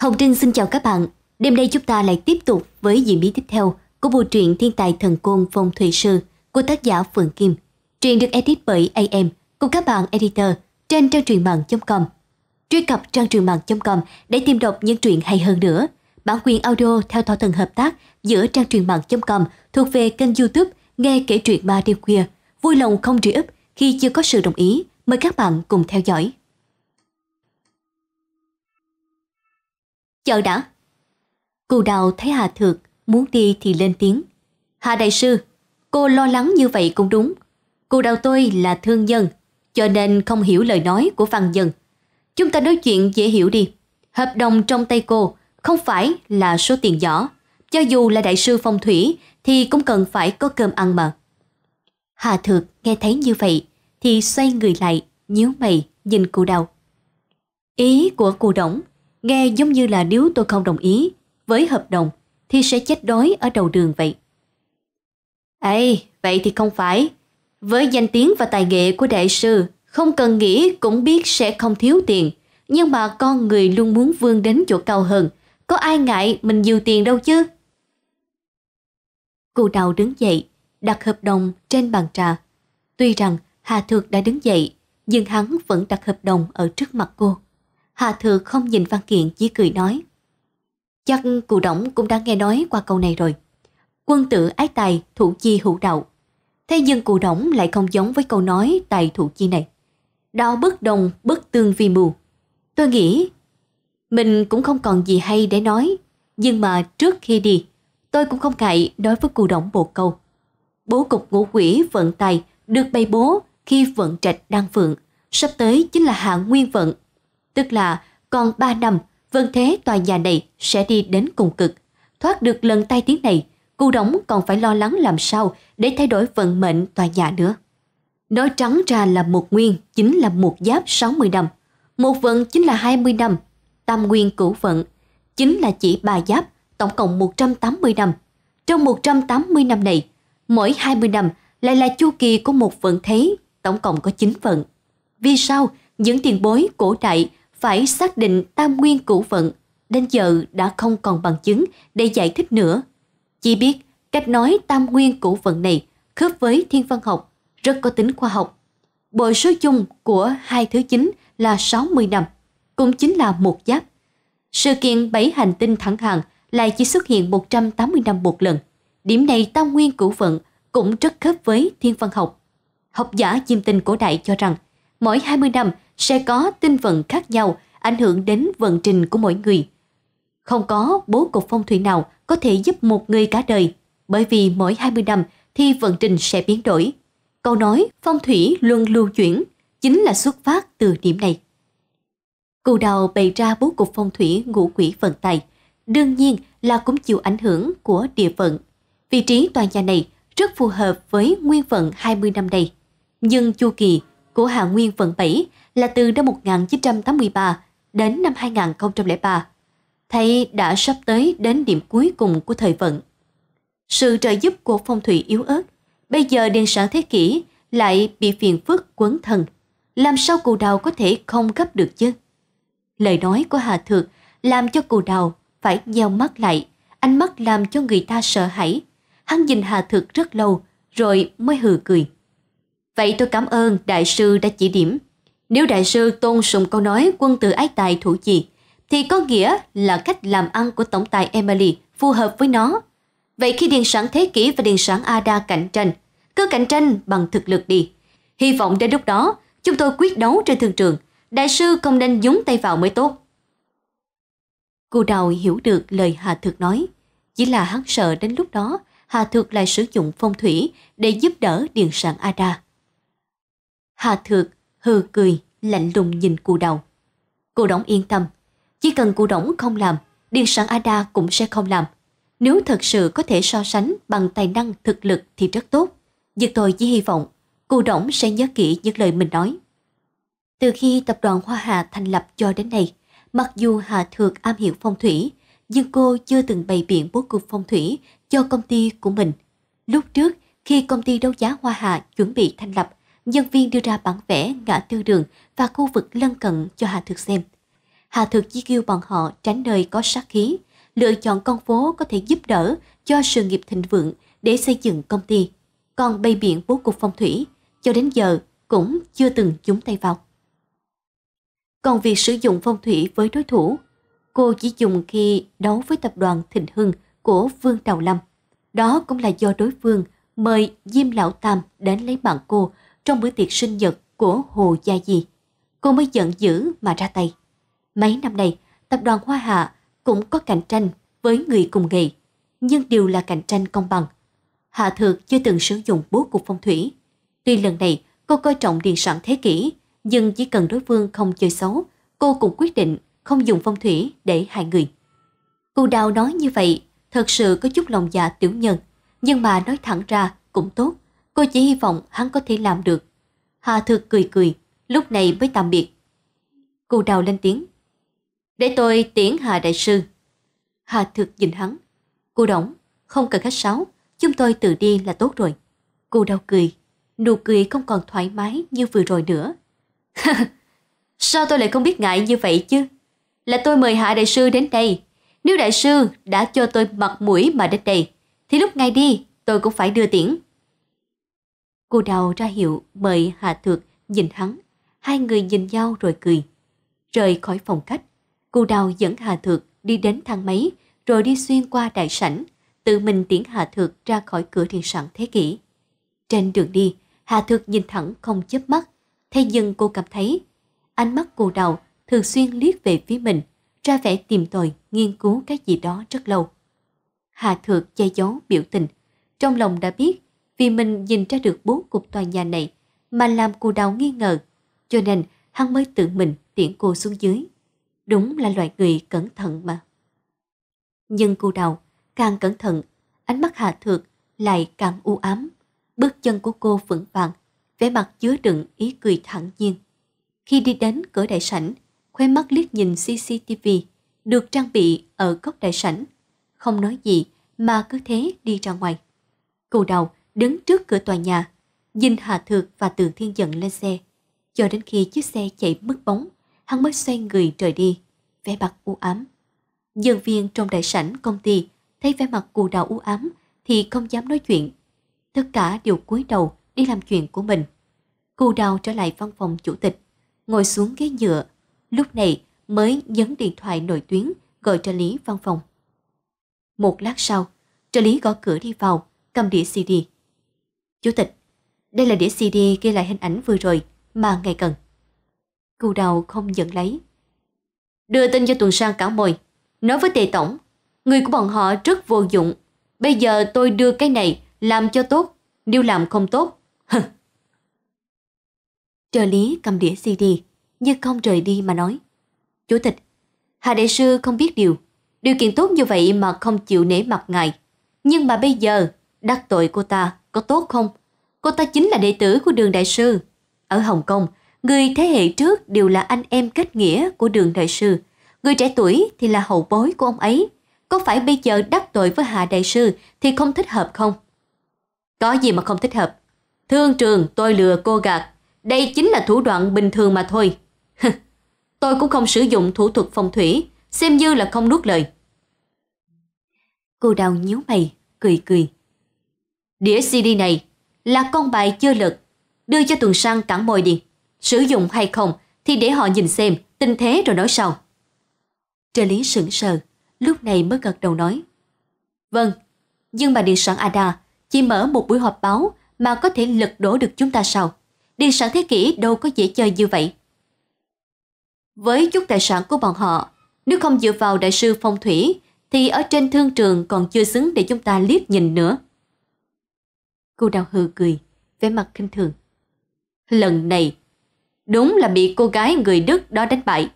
Hồng Trinh xin chào các bạn. Đêm nay chúng ta lại tiếp tục với diễn biến tiếp theo của bộ truyện Thiên tài thần côn phong thủy sư của tác giả Phượng Kim. Truyện được edit bởi AM cùng các bạn editor trên trang truyền mạng.com. Truy cập trang truyền mạng.com để tìm đọc những truyện hay hơn nữa. Bản quyền audio theo thỏa thuận hợp tác giữa trang truyền mạng.com thuộc về kênh YouTube Nghe kể truyện ba đêm khuya. Vui lòng không trì ức khi chưa có sự đồng ý. Mời các bạn cùng theo dõi. Chờ đã. Cù đào thấy Hà Thược, muốn đi thì lên tiếng. Hà Đại Sư, cô lo lắng như vậy cũng đúng. Cù đào tôi là thương nhân, cho nên không hiểu lời nói của văn nhân. Chúng ta nói chuyện dễ hiểu đi. Hợp đồng trong tay cô không phải là số tiền nhỏ. Cho dù là đại sư phong thủy thì cũng cần phải có cơm ăn mà. Hà Thược nghe thấy như vậy thì xoay người lại, nhíu mày, nhìn cụ đào. Ý của cụ đổng Nghe giống như là nếu tôi không đồng ý với hợp đồng thì sẽ chết đói ở đầu đường vậy. Ê, vậy thì không phải. Với danh tiếng và tài nghệ của đại sư, không cần nghĩ cũng biết sẽ không thiếu tiền. Nhưng mà con người luôn muốn vươn đến chỗ cao hơn. Có ai ngại mình nhiều tiền đâu chứ? Cụ đào đứng dậy, đặt hợp đồng trên bàn trà. Tuy rằng Hà Thược đã đứng dậy, nhưng hắn vẫn đặt hợp đồng ở trước mặt cô. Hà Thừa không nhìn văn kiện chỉ cười nói. Chắc cụ đổng cũng đã nghe nói qua câu này rồi. Quân tử ái tài, thủ chi hữu đạo. Thế nhưng cụ đổng lại không giống với câu nói tài thủ chi này. Đạo bất đồng, bất tương vi mù. Tôi nghĩ mình cũng không còn gì hay để nói. Nhưng mà trước khi đi, tôi cũng không ngại nói với cụ đổng một câu. Bố cục ngũ quỷ vận tài được bày bố khi vận trạch đang phượng. Sắp tới chính là hạ nguyên vận tức là còn 3 năm, vân thế tòa nhà này sẽ đi đến cùng cực. Thoát được lần tai tiếng này, cụ đóng còn phải lo lắng làm sao để thay đổi vận mệnh tòa nhà nữa. Nói trắng ra là một nguyên chính là một giáp 60 năm, một vận chính là 20 năm, tam nguyên cửu vận chính là chỉ ba giáp, tổng cộng 180 năm. Trong 180 năm này, mỗi 20 năm lại là chu kỳ của một vận thế, tổng cộng có 9 vận. Vì sao những tiền bối cổ đại phải xác định tam nguyên cửu vận, đến giờ đã không còn bằng chứng để giải thích nữa. Chỉ biết cách nói tam nguyên cửu vận này khớp với thiên văn học, rất có tính khoa học. Bội số chung của hai thứ chính là 60 năm, cũng chính là một giáp. Sự kiện bảy hành tinh thẳng hàng lại chỉ xuất hiện 180 năm một lần. Điểm này tam nguyên cửu vận cũng rất khớp với thiên văn học. Học giả chiêm tinh cổ đại cho rằng mỗi 20 năm sẽ có tinh vận khác nhau ảnh hưởng đến vận trình của mỗi người. Không có bố cục phong thủy nào có thể giúp một người cả đời, bởi vì mỗi 20 năm thì vận trình sẽ biến đổi. Câu nói phong thủy luôn lưu chuyển chính là xuất phát từ điểm này. Cù đầu bày ra bố cục phong thủy ngũ quỷ vận tài, đương nhiên là cũng chịu ảnh hưởng của địa vận. Vị trí tòa nhà này rất phù hợp với nguyên vận 20 năm này, nhưng chu kỳ của Hà Nguyên Vận bảy là từ năm 1983 đến năm 2003, thầy đã sắp tới đến điểm cuối cùng của thời vận. Sự trợ giúp của phong thủy yếu ớt, bây giờ đền sản thế kỷ lại bị phiền phức quấn thần. Làm sao cụ đào có thể không gấp được chứ? Lời nói của Hà Thược làm cho cụ đào phải nheo mắt lại, ánh mắt làm cho người ta sợ hãi. Hắn nhìn Hà Thược rất lâu rồi mới hừ cười. Vậy tôi cảm ơn đại sư đã chỉ điểm. Nếu đại sư tôn sùng câu nói quân tử ái tài thủ diệt, thì có nghĩa là cách làm ăn của tổng tài Emily phù hợp với nó. Vậy khi điện sản Thế Kỷ và điện sản Ada cạnh tranh, cứ cạnh tranh bằng thực lực đi. Hy vọng đến lúc đó, chúng tôi quyết đấu trên thương trường. Đại sư không nên dúng tay vào mới tốt. Cô đào hiểu được lời Hà Thược nói. Chỉ là hắn sợ đến lúc đó, Hà Thược lại sử dụng phong thủy để giúp đỡ điện sản Ada. Hà Thược hừ cười, lạnh lùng nhìn cụ đầu. Cụ đổng yên tâm, chỉ cần cụ đổng không làm, điên sản Ada cũng sẽ không làm. Nếu thật sự có thể so sánh bằng tài năng thực lực thì rất tốt. Nhưng tôi chỉ hy vọng cụ đổng sẽ nhớ kỹ những lời mình nói. Từ khi tập đoàn Hoa Hà thành lập cho đến nay, mặc dù Hà Thược am hiểu phong thủy, nhưng cô chưa từng bày biện bố cục phong thủy cho công ty của mình. Lúc trước, khi công ty đấu giá Hoa Hà chuẩn bị thành lập, nhân viên đưa ra bản vẽ ngã tư đường và khu vực lân cận cho Hà Thược xem. Hà Thược chỉ kêu bọn họ tránh nơi có sát khí, lựa chọn con phố có thể giúp đỡ cho sự nghiệp thịnh vượng để xây dựng công ty. Còn bay biển bố cục phong thủy, cho đến giờ cũng chưa từng chúng tay vào. Còn việc sử dụng phong thủy với đối thủ, cô chỉ dùng khi đấu với tập đoàn Thịnh Hưng của Vương Đào Lâm. Đó cũng là do đối phương mời Diêm Lão Tam đến lấy mạng cô trong bữa tiệc sinh nhật của Hồ Gia Di. Cô mới giận dữ mà ra tay. Mấy năm nay, tập đoàn Hoa Hạ cũng có cạnh tranh với người cùng nghề, nhưng đều là cạnh tranh công bằng. Hạ Thược chưa từng sử dụng bố cục phong thủy. Tuy lần này cô coi trọng điền sản thế kỷ, nhưng chỉ cần đối phương không chơi xấu, cô cũng quyết định không dùng phong thủy để hại người. Cô đào nói như vậy, thật sự có chút lòng dạ tiểu nhân, nhưng mà nói thẳng ra cũng tốt, Cô chỉ hy vọng hắn có thể làm được. Hà Thực cười cười, lúc này mới tạm biệt. Cô đào lên tiếng. Để tôi tiễn Hà Đại Sư. Hà Thực nhìn hắn. Cô đóng, không cần khách sáo, chúng tôi tự đi là tốt rồi. Cô đào cười, nụ cười không còn thoải mái như vừa rồi nữa. Sao tôi lại không biết ngại như vậy chứ? Là tôi mời Hạ Đại Sư đến đây. Nếu Đại Sư đã cho tôi mặt mũi mà đến đây, thì lúc ngay đi tôi cũng phải đưa tiễn. Cô đào ra hiệu mời Hạ Thược nhìn hắn. Hai người nhìn nhau rồi cười. Rời khỏi phòng khách, cô đào dẫn Hạ Thược đi đến thang máy rồi đi xuyên qua đại sảnh, tự mình tiễn Hạ Thược ra khỏi cửa thiền sẵn thế kỷ. Trên đường đi, Hạ Thược nhìn thẳng không chớp mắt, thế nhưng cô cảm thấy ánh mắt cô đào thường xuyên liếc về phía mình, ra vẻ tìm tòi, nghiên cứu cái gì đó rất lâu. Hạ Thược che giấu biểu tình, trong lòng đã biết vì mình nhìn ra được bố cục tòa nhà này mà làm cô đào nghi ngờ, cho nên hắn mới tự mình tiễn cô xuống dưới. Đúng là loại người cẩn thận mà. Nhưng cô đào càng cẩn thận, ánh mắt hạ thược lại càng u ám. Bước chân của cô vững vàng, vẻ mặt chứa đựng ý cười thẳng nhiên. Khi đi đến cửa đại sảnh, khóe mắt liếc nhìn CCTV được trang bị ở góc đại sảnh. Không nói gì mà cứ thế đi ra ngoài. Cô đào đứng trước cửa tòa nhà, dinh Hà Thược và Từ Thiên Dận lên xe. Cho đến khi chiếc xe chạy mất bóng, hắn mới xoay người rời đi, vẻ mặt u ám. Nhân viên trong đại sảnh công ty thấy vẻ mặt cù Đào u ám thì không dám nói chuyện. Tất cả đều cúi đầu đi làm chuyện của mình. Cù đào trở lại văn phòng chủ tịch, ngồi xuống ghế nhựa. Lúc này mới nhấn điện thoại nội tuyến gọi trợ lý văn phòng. Một lát sau, trợ lý gõ cửa đi vào, cầm đĩa CD. Chủ tịch, đây là đĩa CD ghi lại hình ảnh vừa rồi mà ngài cần. Cù đầu không nhận lấy. Đưa tin cho tuần sang cảo mồi. Nói với tề tổng, người của bọn họ rất vô dụng. Bây giờ tôi đưa cái này làm cho tốt, nếu làm không tốt. Trợ lý cầm đĩa CD, nhưng không rời đi mà nói. Chủ tịch, Hà Đại Sư không biết điều. Điều kiện tốt như vậy mà không chịu nể mặt ngài. Nhưng mà bây giờ, đắc tội cô ta có tốt không? Cô ta chính là đệ tử của đường đại sư. Ở Hồng Kông, người thế hệ trước đều là anh em kết nghĩa của đường đại sư. Người trẻ tuổi thì là hậu bối của ông ấy. Có phải bây giờ đắc tội với hạ đại sư thì không thích hợp không? Có gì mà không thích hợp? Thương trường tôi lừa cô gạt. Đây chính là thủ đoạn bình thường mà thôi. tôi cũng không sử dụng thủ thuật phong thủy, xem như là không nuốt lời. Cô đào nhíu mày, cười cười. Đĩa CD này là con bài chưa lật, đưa cho tuần sang cản mồi đi Sử dụng hay không thì để họ nhìn xem tình thế rồi nói sau. Trợ lý sững sờ, lúc này mới gật đầu nói. Vâng, nhưng mà điện sản Ada chỉ mở một buổi họp báo mà có thể lật đổ được chúng ta sao? Điện sản thế kỷ đâu có dễ chơi như vậy. Với chút tài sản của bọn họ, nếu không dựa vào đại sư phong thủy thì ở trên thương trường còn chưa xứng để chúng ta liếc nhìn nữa. Cô đào hờ cười, vẻ mặt khinh thường. Lần này, đúng là bị cô gái người Đức đó đánh bại.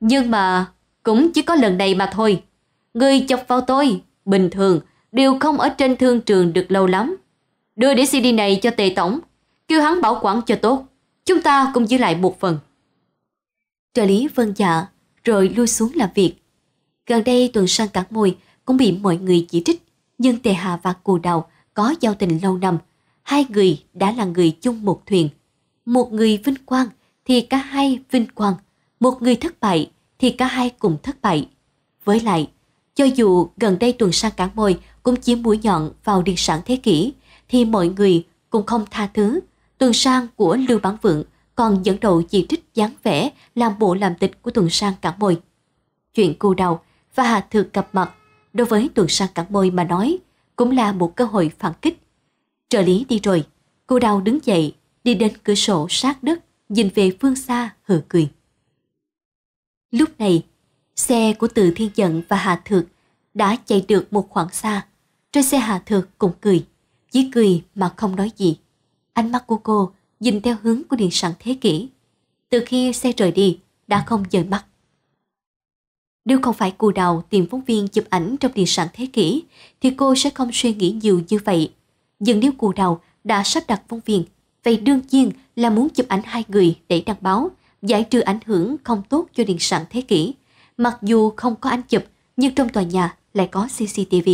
Nhưng mà cũng chỉ có lần này mà thôi. Người chọc vào tôi, bình thường, đều không ở trên thương trường được lâu lắm. Đưa đĩa CD này cho tề tổng, kêu hắn bảo quản cho tốt. Chúng ta cũng giữ lại một phần. Trợ lý vâng dạ, rồi lui xuống làm việc. Gần đây tuần sang cắn môi cũng bị mọi người chỉ trích, nhưng tề hà và cù đào có giao tình lâu năm, hai người đã là người chung một thuyền. Một người vinh quang thì cả hai vinh quang, một người thất bại thì cả hai cùng thất bại. Với lại, cho dù gần đây tuần sang cảng môi cũng chiếm mũi nhọn vào điện sản thế kỷ, thì mọi người cũng không tha thứ. Tuần sang của Lưu Bản Vượng còn dẫn đầu chỉ trích dáng vẻ làm bộ làm tịch của tuần sang cảng môi. Chuyện cù đầu và hạ thực gặp mặt đối với tuần sang cảng môi mà nói cũng là một cơ hội phản kích. Trợ lý đi rồi, cô đào đứng dậy, đi đến cửa sổ sát đất, nhìn về phương xa hờ cười. Lúc này, xe của Từ Thiên Dận và Hà Thược đã chạy được một khoảng xa. Trên xe Hà Thược cũng cười, chỉ cười mà không nói gì. Ánh mắt của cô nhìn theo hướng của điện sản thế kỷ. Từ khi xe rời đi, đã không dời mắt. Nếu không phải cù đầu tìm phóng viên chụp ảnh trong tiền sản thế kỷ, thì cô sẽ không suy nghĩ nhiều như vậy. Nhưng nếu cù đầu đã sắp đặt phóng viên, vậy đương nhiên là muốn chụp ảnh hai người để đăng báo, giải trừ ảnh hưởng không tốt cho điện sản thế kỷ. Mặc dù không có anh chụp, nhưng trong tòa nhà lại có CCTV.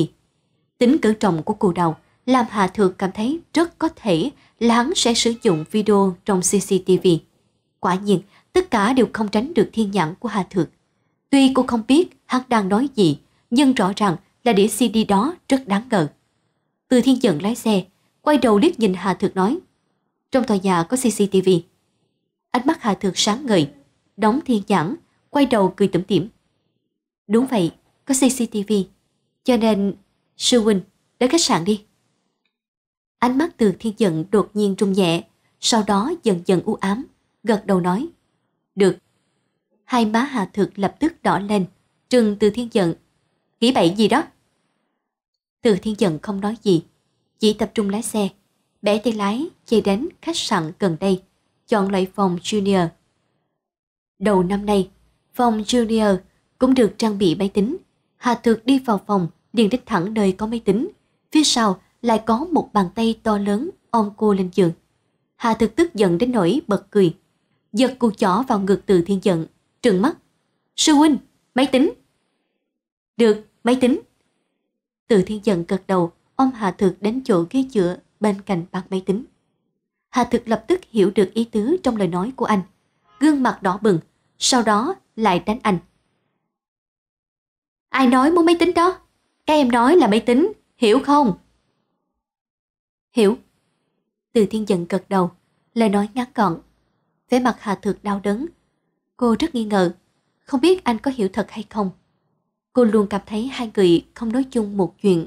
Tính cẩn trọng của cù đầu làm hà Thược cảm thấy rất có thể là hắn sẽ sử dụng video trong CCTV. Quả nhiên, tất cả đều không tránh được thiên nhãn của Hà Thược. Tuy cô không biết hắn đang nói gì, nhưng rõ ràng là đĩa CD đó rất đáng ngờ. Từ thiên Dận lái xe, quay đầu liếc nhìn Hà Thược nói. Trong tòa nhà có CCTV. Ánh mắt Hà Thược sáng ngời, đóng thiên giảng, quay đầu cười tủm tỉm. Đúng vậy, có CCTV. Cho nên, sư huynh, đến khách sạn đi. Ánh mắt từ thiên dận đột nhiên trung nhẹ, sau đó dần dần u ám, gật đầu nói. Được, hai má Hà Thực lập tức đỏ lên, trừng từ thiên giận. Nghĩ bậy gì đó? Từ thiên giận không nói gì, chỉ tập trung lái xe, bẻ tay lái chạy đến khách sạn gần đây, chọn lại phòng junior. Đầu năm nay, phòng junior cũng được trang bị máy tính. Hà Thực đi vào phòng, liền đích thẳng nơi có máy tính. Phía sau lại có một bàn tay to lớn ôm cô lên giường. Hà Thực tức giận đến nỗi bật cười, giật cuộc chỏ vào ngực từ thiên giận trừng mắt. Sư huynh, máy tính. Được, máy tính. Từ thiên dần gật đầu, ôm hà Thực đến chỗ ghế chữa bên cạnh bàn máy tính. hà Thực lập tức hiểu được ý tứ trong lời nói của anh. Gương mặt đỏ bừng, sau đó lại đánh anh. Ai nói muốn máy tính đó? Các em nói là máy tính, hiểu không? Hiểu. Từ thiên dần gật đầu, lời nói ngắn gọn. Vẻ mặt Hà thực đau đớn, Cô rất nghi ngờ, không biết anh có hiểu thật hay không. Cô luôn cảm thấy hai người không nói chung một chuyện.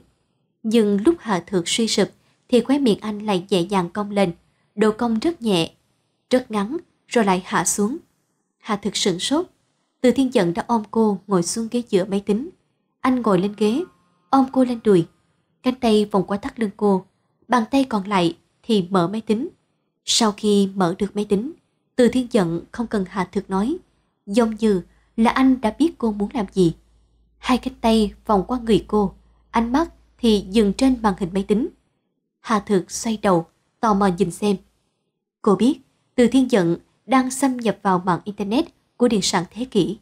Nhưng lúc Hạ Thược suy sụp thì khóe miệng anh lại nhẹ nhàng cong lên, độ cong rất nhẹ, rất ngắn rồi lại hạ xuống. Hạ Thược sửng sốt, từ thiên giận đã ôm cô ngồi xuống ghế giữa máy tính. Anh ngồi lên ghế, ôm cô lên đùi, cánh tay vòng qua thắt lưng cô, bàn tay còn lại thì mở máy tính. Sau khi mở được máy tính, từ thiên giận không cần Hà Thực nói, giống như là anh đã biết cô muốn làm gì. Hai cánh tay vòng qua người cô, ánh mắt thì dừng trên màn hình máy tính. Hà Thực xoay đầu, tò mò nhìn xem. Cô biết, từ thiên giận đang xâm nhập vào mạng Internet của điện sản thế kỷ.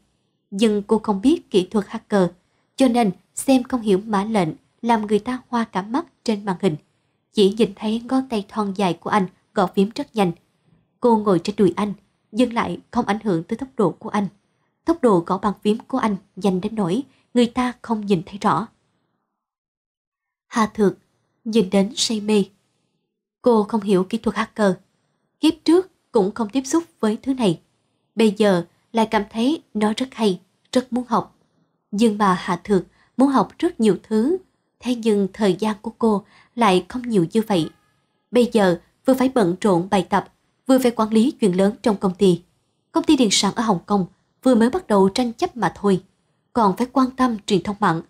Nhưng cô không biết kỹ thuật hacker, cho nên xem không hiểu mã lệnh làm người ta hoa cả mắt trên màn hình. Chỉ nhìn thấy ngón tay thon dài của anh gõ phím rất nhanh, Cô ngồi trên đùi anh, dừng lại không ảnh hưởng tới tốc độ của anh. Tốc độ gõ bàn phím của anh nhanh đến nỗi người ta không nhìn thấy rõ. Hà Thược nhìn đến say mê. Cô không hiểu kỹ thuật hacker. Kiếp trước cũng không tiếp xúc với thứ này. Bây giờ lại cảm thấy nó rất hay, rất muốn học. Nhưng bà hà Thược muốn học rất nhiều thứ. Thế nhưng thời gian của cô lại không nhiều như vậy. Bây giờ vừa phải bận rộn bài tập vừa phải quản lý chuyện lớn trong công ty. Công ty điện sản ở Hồng Kông vừa mới bắt đầu tranh chấp mà thôi, còn phải quan tâm truyền thông mạng.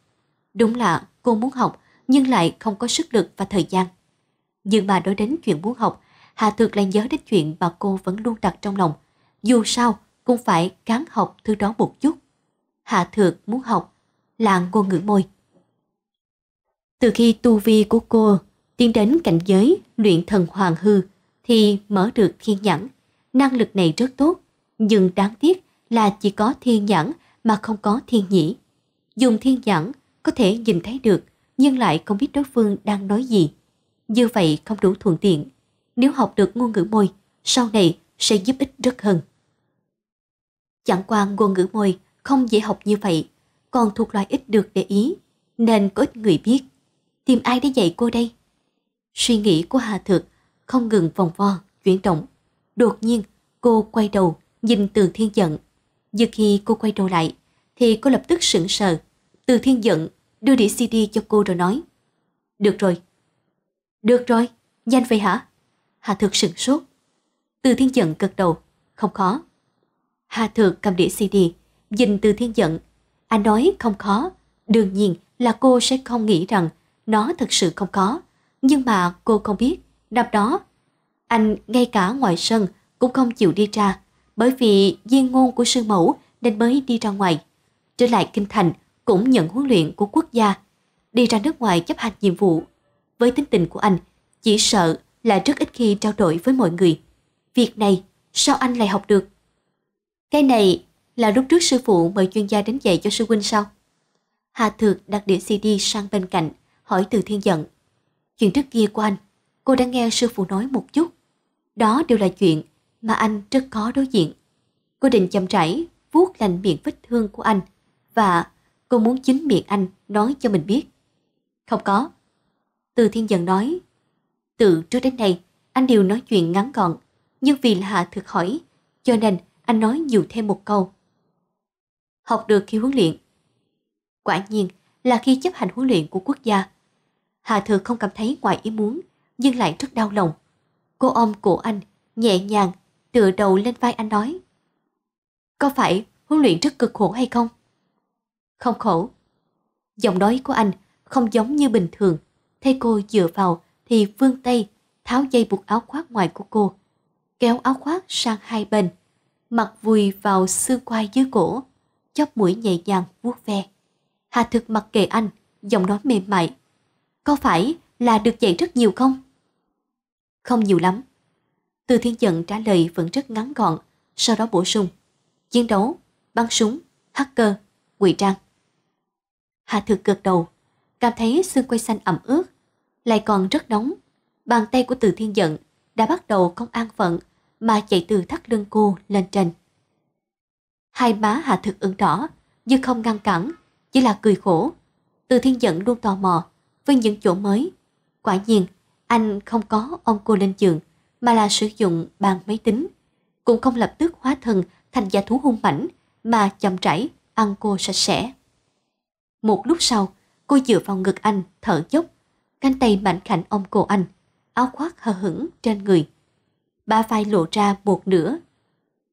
Đúng là cô muốn học nhưng lại không có sức lực và thời gian. Nhưng mà đối đến chuyện muốn học, Hà Thược lại nhớ đến chuyện mà cô vẫn luôn đặt trong lòng. Dù sao, cũng phải cán học thứ đó một chút. Hà Thược muốn học là ngôn ngữ môi. Từ khi tu vi của cô tiến đến cảnh giới luyện thần hoàng hư, thì mở được thiên nhãn. Năng lực này rất tốt, nhưng đáng tiếc là chỉ có thiên nhãn mà không có thiên nhĩ. Dùng thiên nhãn có thể nhìn thấy được nhưng lại không biết đối phương đang nói gì. Như vậy không đủ thuận tiện. Nếu học được ngôn ngữ môi, sau này sẽ giúp ích rất hơn. Chẳng qua ngôn ngữ môi không dễ học như vậy, còn thuộc loại ít được để ý, nên có ít người biết. Tìm ai để dạy cô đây? Suy nghĩ của Hà Thực không ngừng vòng vo, chuyển động. Đột nhiên, cô quay đầu, nhìn từ thiên giận. Giờ khi cô quay đầu lại, thì cô lập tức sững sờ. Từ thiên giận đưa đĩa CD cho cô rồi nói. Được rồi. Được rồi, nhanh vậy hả? Hà Thực sửng sốt. Từ thiên giận gật đầu, không khó. Hà Thực cầm đĩa CD, nhìn từ thiên giận. Anh nói không khó, đương nhiên là cô sẽ không nghĩ rằng nó thật sự không khó. Nhưng mà cô không biết đạp đó. Anh ngay cả ngoài sân cũng không chịu đi ra, bởi vì viên ngôn của sư mẫu nên mới đi ra ngoài. Trở lại kinh thành cũng nhận huấn luyện của quốc gia, đi ra nước ngoài chấp hành nhiệm vụ. Với tính tình của anh, chỉ sợ là rất ít khi trao đổi với mọi người. Việc này sao anh lại học được? Cái này là lúc trước sư phụ mời chuyên gia đến dạy cho sư huynh sao? Hà Thược đặt đĩa CD sang bên cạnh, hỏi từ thiên giận. Chuyện trước kia của anh cô đã nghe sư phụ nói một chút. Đó đều là chuyện mà anh rất khó đối diện. Cô định chậm rãi vuốt lành miệng vết thương của anh và cô muốn chính miệng anh nói cho mình biết. Không có. Từ thiên dần nói. Từ trước đến nay, anh đều nói chuyện ngắn gọn, nhưng vì là Hạ thực hỏi, cho nên anh nói nhiều thêm một câu. Học được khi huấn luyện. Quả nhiên là khi chấp hành huấn luyện của quốc gia. hà thừa không cảm thấy ngoài ý muốn nhưng lại rất đau lòng. Cô ôm cổ anh, nhẹ nhàng, tựa đầu lên vai anh nói. Có phải huấn luyện rất cực khổ hay không? Không khổ. Giọng nói của anh không giống như bình thường. Thấy cô dựa vào thì vươn tay tháo dây buộc áo khoác ngoài của cô, kéo áo khoác sang hai bên, mặt vùi vào xương quai dưới cổ, chóp mũi nhẹ nhàng vuốt ve. Hà thực mặc kệ anh, giọng nói mềm mại. Có phải là được dạy rất nhiều không? Không nhiều lắm. Từ thiên nhận trả lời vẫn rất ngắn gọn, sau đó bổ sung. Chiến đấu, bắn súng, hacker, ngụy trang. Hạ thực gật đầu, cảm thấy xương quay xanh ẩm ướt, lại còn rất nóng. Bàn tay của từ thiên giận đã bắt đầu không an phận mà chạy từ thắt lưng cô lên trên. Hai má hạ thực ửng đỏ, nhưng không ngăn cản, chỉ là cười khổ. Từ thiên giận luôn tò mò với những chỗ mới. Quả nhiên, anh không có ôm cô lên giường, mà là sử dụng bàn máy tính. Cũng không lập tức hóa thân thành gia thú hung mảnh, mà chậm rãi ăn cô sạch sẽ. Một lúc sau, cô dựa vào ngực anh thở dốc, cánh tay mạnh khảnh ôm cô anh, áo khoác hờ hững trên người. Ba vai lộ ra một nửa,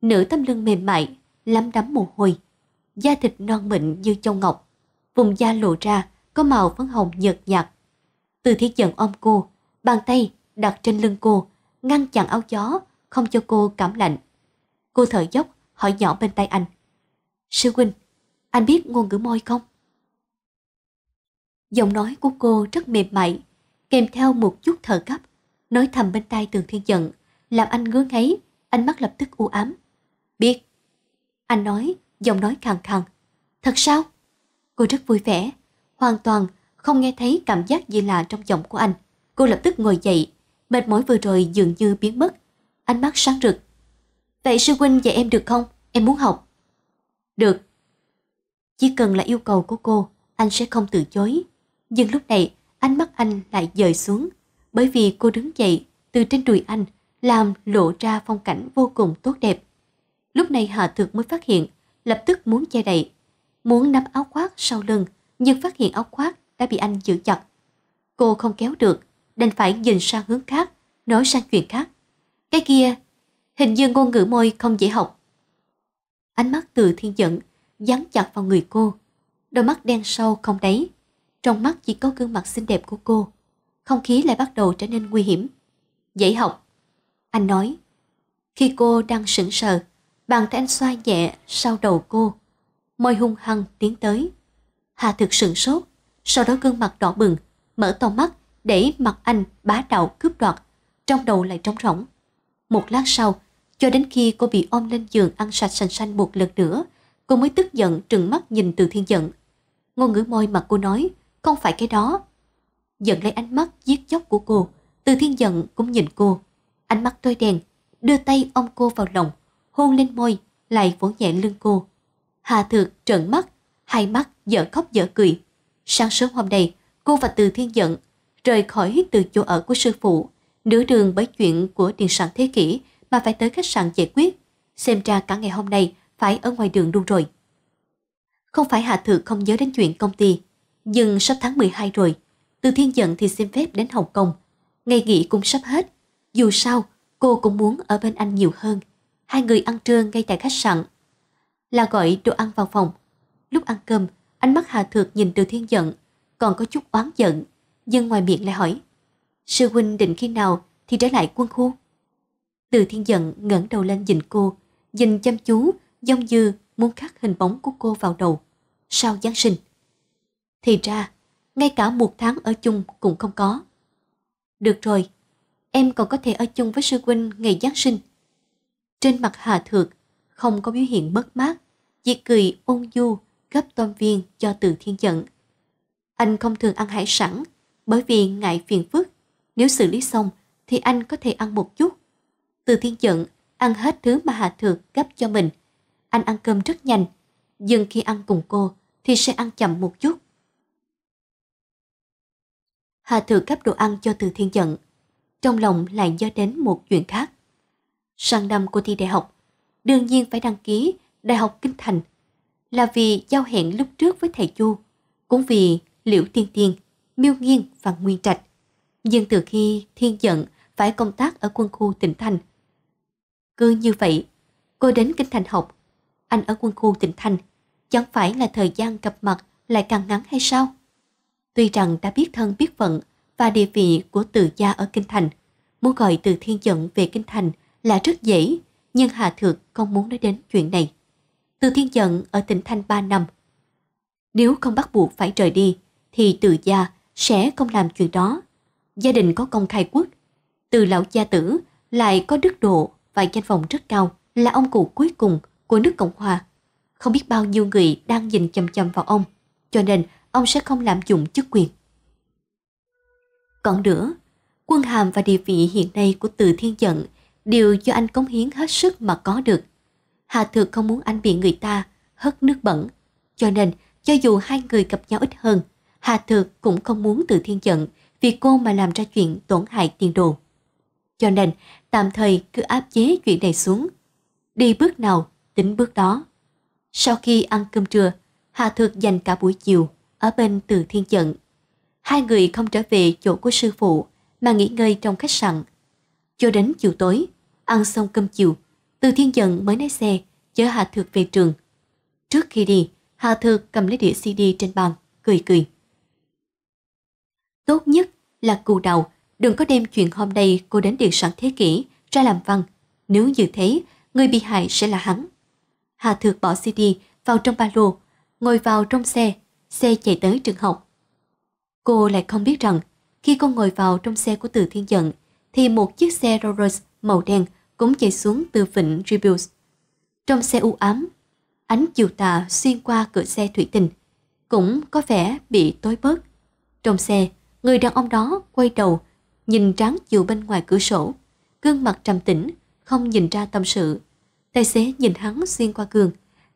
nửa tấm lưng mềm mại, lắm đắm mồ hôi, da thịt non mịn như châu ngọc, vùng da lộ ra có màu phấn hồng nhợt nhạt. Từ thiết giận ôm cô, Bàn tay đặt trên lưng cô, ngăn chặn áo gió, không cho cô cảm lạnh. Cô thở dốc, hỏi nhỏ bên tay anh. Sư huynh, anh biết ngôn ngữ môi không? Giọng nói của cô rất mềm mại, kèm theo một chút thở gấp, nói thầm bên tai Tường Thiên Giận, làm anh ngứa ngáy, ánh mắt lập tức u ám. Biết. Anh nói, giọng nói khàn khàn. Thật sao? Cô rất vui vẻ, hoàn toàn không nghe thấy cảm giác gì lạ trong giọng của anh. Cô lập tức ngồi dậy, mệt mỏi vừa rồi dường như biến mất, ánh mắt sáng rực. Vậy sư huynh dạy em được không? Em muốn học. Được. Chỉ cần là yêu cầu của cô, anh sẽ không từ chối. Nhưng lúc này, ánh mắt anh lại dời xuống, bởi vì cô đứng dậy từ trên đùi anh, làm lộ ra phong cảnh vô cùng tốt đẹp. Lúc này Hạ Thực mới phát hiện, lập tức muốn che đậy, muốn nắm áo khoác sau lưng, nhưng phát hiện áo khoác đã bị anh giữ chặt. Cô không kéo được, đành phải nhìn sang hướng khác, nói sang chuyện khác. Cái kia, hình như ngôn ngữ môi không dễ học. Ánh mắt từ thiên dẫn, dán chặt vào người cô. Đôi mắt đen sâu không đáy, trong mắt chỉ có gương mặt xinh đẹp của cô. Không khí lại bắt đầu trở nên nguy hiểm. Dễ học. Anh nói. Khi cô đang sững sờ, bàn tay anh xoa nhẹ sau đầu cô. Môi hung hăng tiến tới. Hà thực sững sốt, sau đó gương mặt đỏ bừng, mở to mắt để mặc anh bá đạo cướp đoạt, trong đầu lại trống rỗng. Một lát sau, cho đến khi cô bị ôm lên giường ăn sạch sành xanh một lần nữa, cô mới tức giận trừng mắt nhìn từ thiên giận. Ngôn ngữ môi mà cô nói, không phải cái đó. Giận lấy ánh mắt giết chóc của cô, từ thiên giận cũng nhìn cô. Ánh mắt tôi đèn, đưa tay ôm cô vào lòng, hôn lên môi, lại vỗ nhẹ lưng cô. Hà Thược trợn mắt, hai mắt dở khóc dở cười. Sáng sớm hôm nay, cô và Từ Thiên Dận rời khỏi từ chỗ ở của sư phụ, nửa đường bởi chuyện của tiền sản thế kỷ mà phải tới khách sạn giải quyết. Xem ra cả ngày hôm nay phải ở ngoài đường luôn rồi. Không phải Hạ Thược không nhớ đến chuyện công ty, nhưng sắp tháng 12 rồi, từ thiên giận thì xin phép đến Hồng Kông. Ngày nghỉ cũng sắp hết, dù sao cô cũng muốn ở bên anh nhiều hơn. Hai người ăn trưa ngay tại khách sạn. Là gọi đồ ăn vào phòng. Lúc ăn cơm, ánh mắt Hà Thược nhìn từ thiên giận, còn có chút oán giận nhưng ngoài miệng lại hỏi Sư huynh định khi nào thì trở lại quân khu? Từ thiên giận ngẩng đầu lên nhìn cô, nhìn chăm chú, giống như muốn khắc hình bóng của cô vào đầu. Sau Giáng sinh. Thì ra, ngay cả một tháng ở chung cũng không có. Được rồi, em còn có thể ở chung với sư huynh ngày Giáng sinh. Trên mặt Hà thượng không có biểu hiện mất mát, chỉ cười ôn du gấp tôm viên cho từ thiên giận. Anh không thường ăn hải sản, bởi vì ngại phiền phức. Nếu xử lý xong thì anh có thể ăn một chút. Từ thiên giận ăn hết thứ mà Hà Thược gấp cho mình. Anh ăn cơm rất nhanh, nhưng khi ăn cùng cô thì sẽ ăn chậm một chút. Hà Thược gấp đồ ăn cho Từ Thiên Giận. Trong lòng lại nhớ đến một chuyện khác. Sang năm cô thi đại học, đương nhiên phải đăng ký Đại học Kinh Thành. Là vì giao hẹn lúc trước với thầy Chu, cũng vì Liễu Tiên Tiên Miêu Nghiên và Nguyên Trạch. Nhưng từ khi Thiên giận phải công tác ở quân khu tỉnh Thành. Cứ như vậy, cô đến Kinh Thành học. Anh ở quân khu tỉnh Thành, chẳng phải là thời gian gặp mặt lại càng ngắn hay sao? Tuy rằng đã biết thân biết phận và địa vị của từ gia ở Kinh Thành, muốn gọi từ Thiên giận về Kinh Thành là rất dễ, nhưng Hà thượng không muốn nói đến chuyện này. Từ Thiên giận ở tỉnh Thanh 3 năm. Nếu không bắt buộc phải rời đi, thì từ gia sẽ không làm chuyện đó. Gia đình có công khai quốc, từ lão gia tử lại có đức độ và danh vọng rất cao là ông cụ cuối cùng của nước Cộng Hòa. Không biết bao nhiêu người đang nhìn chầm chầm vào ông, cho nên ông sẽ không lạm dụng chức quyền. Còn nữa, quân hàm và địa vị hiện nay của Từ Thiên Dận đều do anh cống hiến hết sức mà có được. Hà Thược không muốn anh bị người ta hất nước bẩn, cho nên cho dù hai người gặp nhau ít hơn – Hà Thực cũng không muốn từ thiên giận vì cô mà làm ra chuyện tổn hại tiền đồ. Cho nên, tạm thời cứ áp chế chuyện này xuống. Đi bước nào, tính bước đó. Sau khi ăn cơm trưa, Hà Thực dành cả buổi chiều ở bên từ thiên Chận. Hai người không trở về chỗ của sư phụ mà nghỉ ngơi trong khách sạn. Cho đến chiều tối, ăn xong cơm chiều, từ thiên Chận mới lái xe chở Hà Thực về trường. Trước khi đi, Hà Thực cầm lấy đĩa CD trên bàn, cười cười. Tốt nhất là cù đầu, đừng có đem chuyện hôm nay cô đến điện soạn thế kỷ ra làm văn. Nếu như thế, người bị hại sẽ là hắn. Hà Thược bỏ CD vào trong ba lô, ngồi vào trong xe, xe chạy tới trường học. Cô lại không biết rằng, khi cô ngồi vào trong xe của Từ Thiên giận thì một chiếc xe Rolls Royce màu đen cũng chạy xuống từ vịnh Rebuild. Trong xe u ám, ánh chiều tà xuyên qua cửa xe thủy tinh, cũng có vẻ bị tối bớt. Trong xe, Người đàn ông đó quay đầu, nhìn tráng chiều bên ngoài cửa sổ, gương mặt trầm tĩnh, không nhìn ra tâm sự. Tài xế nhìn hắn xuyên qua gương,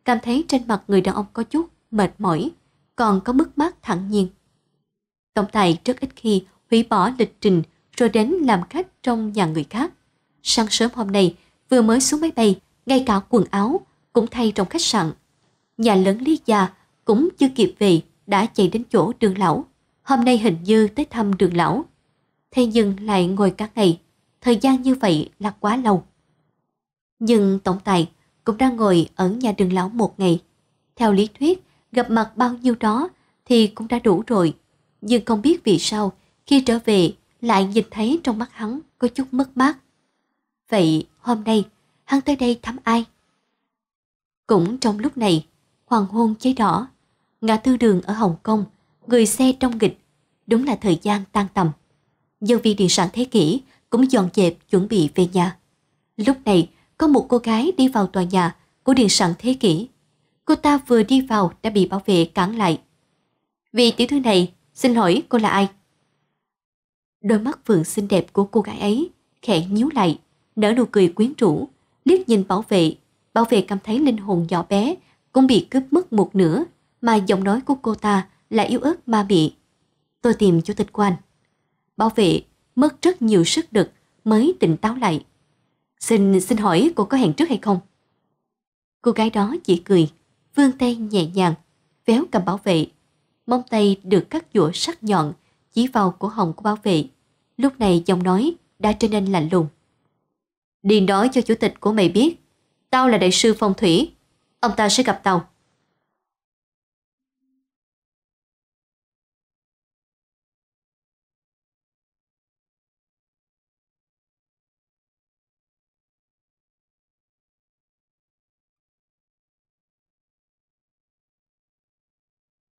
cảm thấy trên mặt người đàn ông có chút mệt mỏi, còn có mức mát thẳng nhiên. Tổng tài rất ít khi hủy bỏ lịch trình rồi đến làm khách trong nhà người khác. Sáng sớm hôm nay, vừa mới xuống máy bay, ngay cả quần áo cũng thay trong khách sạn. Nhà lớn Lý Gia cũng chưa kịp về đã chạy đến chỗ đường lão Hôm nay hình như tới thăm đường lão. Thế nhưng lại ngồi cả ngày. Thời gian như vậy là quá lâu. Nhưng tổng tài cũng đang ngồi ở nhà đường lão một ngày. Theo lý thuyết, gặp mặt bao nhiêu đó thì cũng đã đủ rồi. Nhưng không biết vì sao, khi trở về lại nhìn thấy trong mắt hắn có chút mất mát. Vậy hôm nay, hắn tới đây thăm ai? Cũng trong lúc này, hoàng hôn cháy đỏ, ngã tư đường ở Hồng Kông người xe trong nghịch. Đúng là thời gian tan tầm. Nhân viên điện sản thế kỷ cũng dọn dẹp chuẩn bị về nhà. Lúc này, có một cô gái đi vào tòa nhà của điện sản thế kỷ. Cô ta vừa đi vào đã bị bảo vệ cản lại. Vì tiểu thư này, xin hỏi cô là ai? Đôi mắt vượng xinh đẹp của cô gái ấy khẽ nhíu lại, nở nụ cười quyến rũ, liếc nhìn bảo vệ. Bảo vệ cảm thấy linh hồn nhỏ bé cũng bị cướp mất một nửa mà giọng nói của cô ta là yêu ớt ma mị. Tôi tìm chủ tịch quan. Bảo vệ mất rất nhiều sức lực mới tỉnh táo lại. Xin xin hỏi cô có hẹn trước hay không? Cô gái đó chỉ cười, vươn tay nhẹ nhàng, véo cầm bảo vệ. Móng tay được cắt dũa sắc nhọn, chỉ vào cổ hồng của bảo vệ. Lúc này giọng nói đã trở nên lạnh lùng. Đi nói cho chủ tịch của mày biết, tao là đại sư phong thủy, ông ta sẽ gặp tao.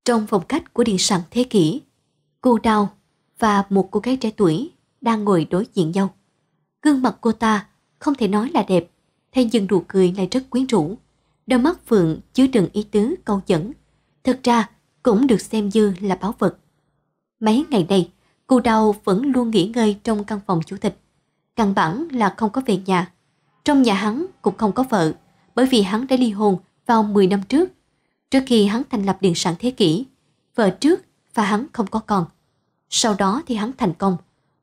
trong phòng khách của điện sản thế kỷ. Cô đào và một cô gái trẻ tuổi đang ngồi đối diện nhau. Gương mặt cô ta không thể nói là đẹp, thế nhưng nụ cười lại rất quyến rũ. Đôi mắt phượng chứa đựng ý tứ câu dẫn. Thật ra cũng được xem như là báo vật. Mấy ngày nay, cô đào vẫn luôn nghỉ ngơi trong căn phòng chủ tịch. Căn bản là không có về nhà. Trong nhà hắn cũng không có vợ, bởi vì hắn đã ly hôn vào 10 năm trước Trước khi hắn thành lập điện sản thế kỷ, vợ trước và hắn không có con. Sau đó thì hắn thành công.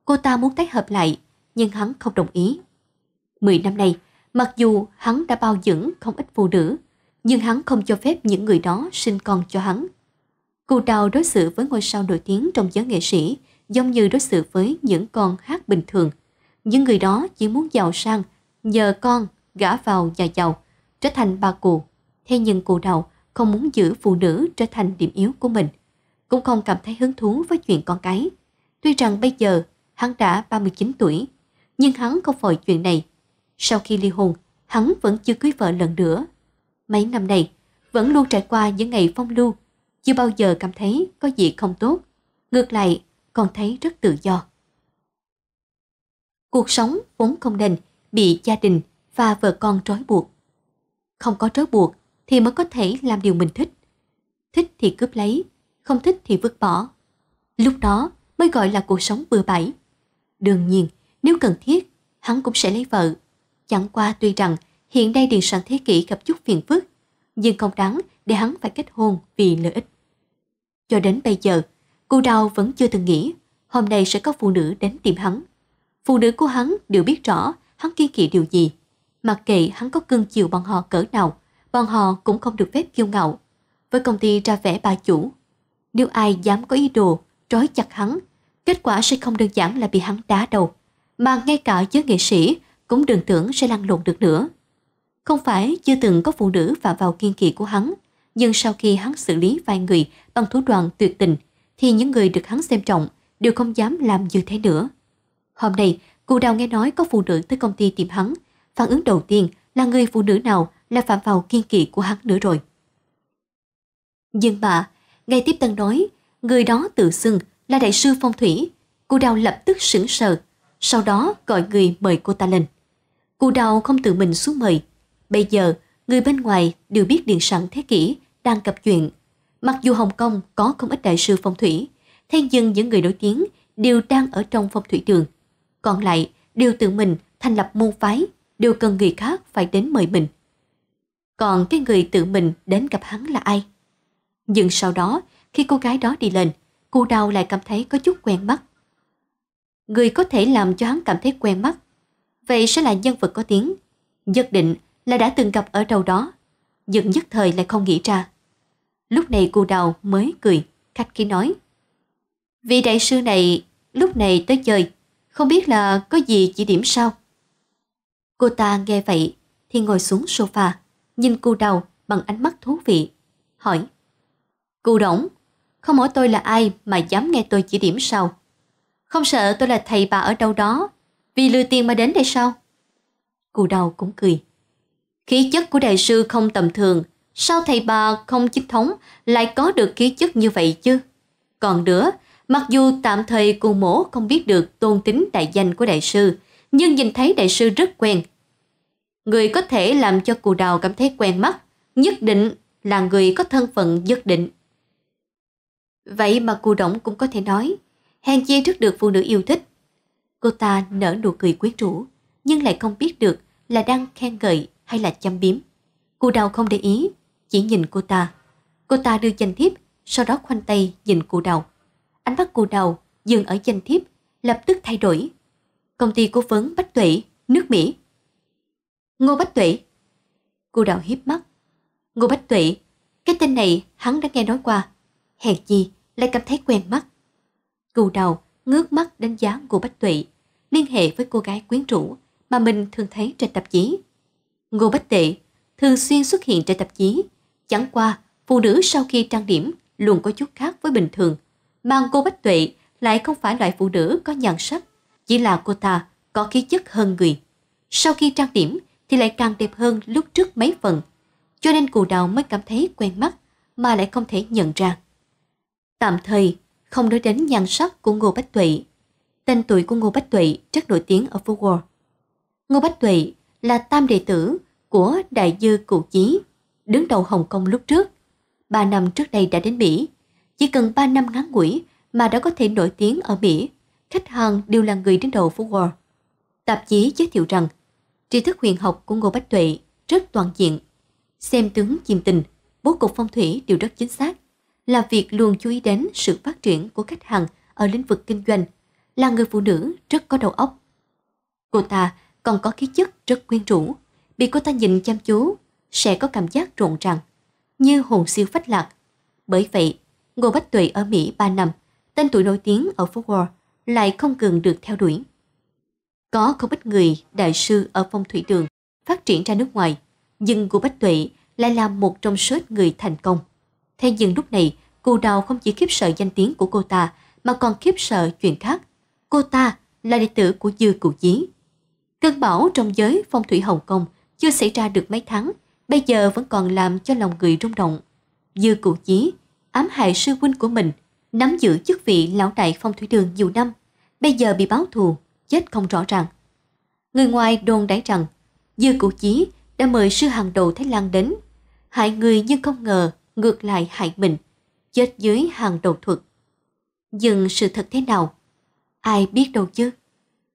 Cô ta muốn tái hợp lại, nhưng hắn không đồng ý. Mười năm nay, mặc dù hắn đã bao dưỡng không ít phụ nữ, nhưng hắn không cho phép những người đó sinh con cho hắn. Cù Đào đối xử với ngôi sao nổi tiếng trong giới nghệ sĩ giống như đối xử với những con hát bình thường. Những người đó chỉ muốn giàu sang, nhờ con gả vào nhà giàu, trở thành bà cụ. Thế nhưng cụ đầu không muốn giữ phụ nữ trở thành điểm yếu của mình, cũng không cảm thấy hứng thú với chuyện con cái. Tuy rằng bây giờ hắn đã 39 tuổi, nhưng hắn không vội chuyện này. Sau khi ly hôn, hắn vẫn chưa cưới vợ lần nữa. Mấy năm này, vẫn luôn trải qua những ngày phong lưu, chưa bao giờ cảm thấy có gì không tốt. Ngược lại, còn thấy rất tự do. Cuộc sống vốn không nên bị gia đình và vợ con trói buộc. Không có trói buộc thì mới có thể làm điều mình thích. Thích thì cướp lấy, không thích thì vứt bỏ. Lúc đó mới gọi là cuộc sống bừa bãi. Đương nhiên, nếu cần thiết, hắn cũng sẽ lấy vợ. Chẳng qua tuy rằng hiện nay điện sản thế kỷ gặp chút phiền phức, nhưng không đáng để hắn phải kết hôn vì lợi ích. Cho đến bây giờ, cô đào vẫn chưa từng nghĩ hôm nay sẽ có phụ nữ đến tìm hắn. Phụ nữ của hắn đều biết rõ hắn kiên kỵ điều gì. Mặc kệ hắn có cưng chiều bọn họ cỡ nào, bọn họ cũng không được phép kiêu ngạo. Với công ty ra vẻ bà chủ, nếu ai dám có ý đồ trói chặt hắn, kết quả sẽ không đơn giản là bị hắn đá đầu, mà ngay cả giới nghệ sĩ cũng đừng tưởng sẽ lăn lộn được nữa. Không phải chưa từng có phụ nữ phạm vào kiên kỵ của hắn, nhưng sau khi hắn xử lý vài người bằng thủ đoạn tuyệt tình, thì những người được hắn xem trọng đều không dám làm như thế nữa. Hôm nay, cụ đào nghe nói có phụ nữ tới công ty tìm hắn. Phản ứng đầu tiên là người phụ nữ nào là phạm vào kiên kỵ của hắn nữa rồi. Nhưng mà, ngay tiếp tân nói, người đó tự xưng là đại sư phong thủy. Cô đào lập tức sững sờ, sau đó gọi người mời cô ta lên. Cô đào không tự mình xuống mời. Bây giờ, người bên ngoài đều biết điện sẵn thế kỷ đang cập chuyện. Mặc dù Hồng Kông có không ít đại sư phong thủy, thế nhưng những người nổi tiếng đều đang ở trong phong thủy trường. Còn lại, đều tự mình thành lập môn phái, đều cần người khác phải đến mời mình còn cái người tự mình đến gặp hắn là ai. Nhưng sau đó, khi cô gái đó đi lên, cô đau lại cảm thấy có chút quen mắt. Người có thể làm cho hắn cảm thấy quen mắt, vậy sẽ là nhân vật có tiếng, nhất định là đã từng gặp ở đâu đó, nhưng nhất thời lại không nghĩ ra. Lúc này cô đào mới cười, khách khi nói. Vị đại sư này lúc này tới chơi, không biết là có gì chỉ điểm sao? Cô ta nghe vậy thì ngồi xuống sofa, nhìn cù đầu bằng ánh mắt thú vị, hỏi Cù đổng, không hỏi tôi là ai mà dám nghe tôi chỉ điểm sao? Không sợ tôi là thầy bà ở đâu đó, vì lừa tiền mà đến đây sao? Cù đầu cũng cười. Khí chất của đại sư không tầm thường, sao thầy bà không chính thống lại có được khí chất như vậy chứ? Còn nữa, mặc dù tạm thời cù mổ không biết được tôn tính đại danh của đại sư, nhưng nhìn thấy đại sư rất quen người có thể làm cho cụ đào cảm thấy quen mắt, nhất định là người có thân phận nhất định. Vậy mà cụ động cũng có thể nói, hèn chi trước được phụ nữ yêu thích. Cô ta nở nụ cười quyến rũ, nhưng lại không biết được là đang khen ngợi hay là châm biếm. cụ đào không để ý, chỉ nhìn cô ta. Cô ta đưa danh thiếp, sau đó khoanh tay nhìn cụ đào. Ánh mắt cụ đào dừng ở danh thiếp, lập tức thay đổi. Công ty cố vấn Bách Tuệ, nước Mỹ Ngô Bách Tuệ. Cô đào hiếp mắt. Ngô Bách Tuệ, cái tên này hắn đã nghe nói qua. Hèn gì lại cảm thấy quen mắt. Cù đào ngước mắt đánh giá Ngô Bách Tuệ, liên hệ với cô gái quyến rũ mà mình thường thấy trên tạp chí. Ngô Bách Tuệ thường xuyên xuất hiện trên tạp chí. Chẳng qua, phụ nữ sau khi trang điểm luôn có chút khác với bình thường. Mà cô Bách Tuệ lại không phải loại phụ nữ có nhan sắc, chỉ là cô ta có khí chất hơn người. Sau khi trang điểm thì lại càng đẹp hơn lúc trước mấy phần. Cho nên cù đào mới cảm thấy quen mắt mà lại không thể nhận ra. Tạm thời, không nói đến nhan sắc của Ngô Bách Tuệ. Tên tuổi của Ngô Bách Tuệ rất nổi tiếng ở Phú World. Ngô Bách Tuệ là tam đệ tử của đại dư cụ chí, đứng đầu Hồng Kông lúc trước. Ba năm trước đây đã đến Mỹ. Chỉ cần ba năm ngắn ngủi mà đã có thể nổi tiếng ở Mỹ, khách hàng đều là người đứng đầu Phú World. Tạp chí giới thiệu rằng Tri thức huyền học của Ngô Bách Tuệ rất toàn diện. Xem tướng chiêm tình, bố cục phong thủy đều rất chính xác. Là việc luôn chú ý đến sự phát triển của khách hàng ở lĩnh vực kinh doanh. Là người phụ nữ rất có đầu óc. Cô ta còn có khí chất rất quyến rũ. Bị cô ta nhìn chăm chú sẽ có cảm giác rộn ràng, như hồn siêu phách lạc. Bởi vậy, Ngô Bách Tuệ ở Mỹ 3 năm, tên tuổi nổi tiếng ở Fort Worth lại không cường được theo đuổi. Có không ít người, đại sư ở phong thủy đường phát triển ra nước ngoài, nhưng Ngô Bách Tuệ lại là một trong số ít người thành công. Thế nhưng lúc này, cô Đào không chỉ khiếp sợ danh tiếng của cô ta mà còn khiếp sợ chuyện khác. Cô ta là đệ tử của Dư Cụ Chí. Cơn bão trong giới phong thủy Hồng Kông chưa xảy ra được mấy tháng, bây giờ vẫn còn làm cho lòng người rung động. Dư Cụ Chí ám hại sư huynh của mình, nắm giữ chức vị lão đại phong thủy đường nhiều năm, bây giờ bị báo thù chết không rõ ràng. Người ngoài đồn đãi rằng Dư Cụ Chí đã mời sư hàng đầu Thái Lan đến, hại người nhưng không ngờ ngược lại hại mình, chết dưới hàng đầu thuật. Nhưng sự thật thế nào? Ai biết đâu chứ?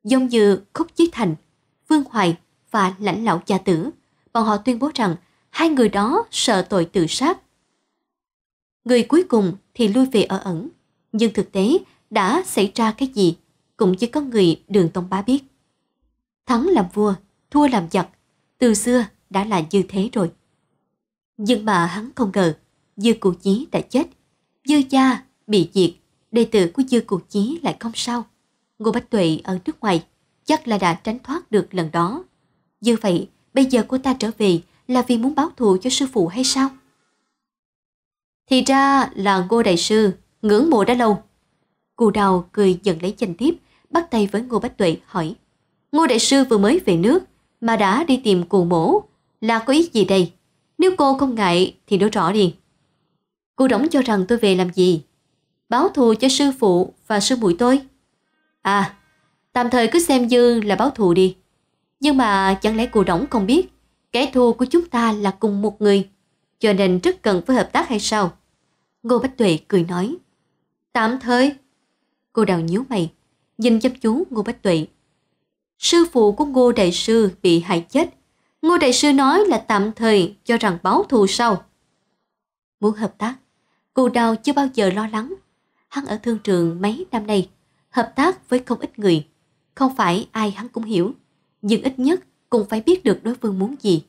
Giống như Khúc Chí Thành, Vương Hoài và lãnh lão cha tử, bọn họ tuyên bố rằng hai người đó sợ tội tự sát. Người cuối cùng thì lui về ở ẩn, nhưng thực tế đã xảy ra cái gì cũng chỉ có người đường Tông Bá biết. Thắng làm vua, thua làm giặc, từ xưa đã là như thế rồi. Nhưng mà hắn không ngờ, Dư Cụ Chí đã chết, Dư Gia bị diệt, đệ tử của Dư Cụ Chí lại không sao. Ngô Bách Tuệ ở nước ngoài chắc là đã tránh thoát được lần đó. Như vậy, bây giờ cô ta trở về là vì muốn báo thù cho sư phụ hay sao? Thì ra là Ngô Đại Sư, ngưỡng mộ đã lâu. Cù đào cười giận lấy danh tiếp bắt tay với Ngô Bách Tuệ hỏi Ngô Đại Sư vừa mới về nước mà đã đi tìm cụ mổ là có ý gì đây? Nếu cô không ngại thì nói rõ đi. Cô đóng cho rằng tôi về làm gì? Báo thù cho sư phụ và sư muội tôi. À, tạm thời cứ xem như là báo thù đi. Nhưng mà chẳng lẽ cô đóng không biết kẻ thù của chúng ta là cùng một người cho nên rất cần phải hợp tác hay sao? Ngô Bách Tuệ cười nói. Tạm thời. Cô đào nhíu mày nhìn chăm chú Ngô Bách Tuệ. Sư phụ của Ngô Đại Sư bị hại chết. Ngô Đại Sư nói là tạm thời cho rằng báo thù sau. Muốn hợp tác, Cù Đào chưa bao giờ lo lắng. Hắn ở thương trường mấy năm nay, hợp tác với không ít người. Không phải ai hắn cũng hiểu, nhưng ít nhất cũng phải biết được đối phương muốn gì.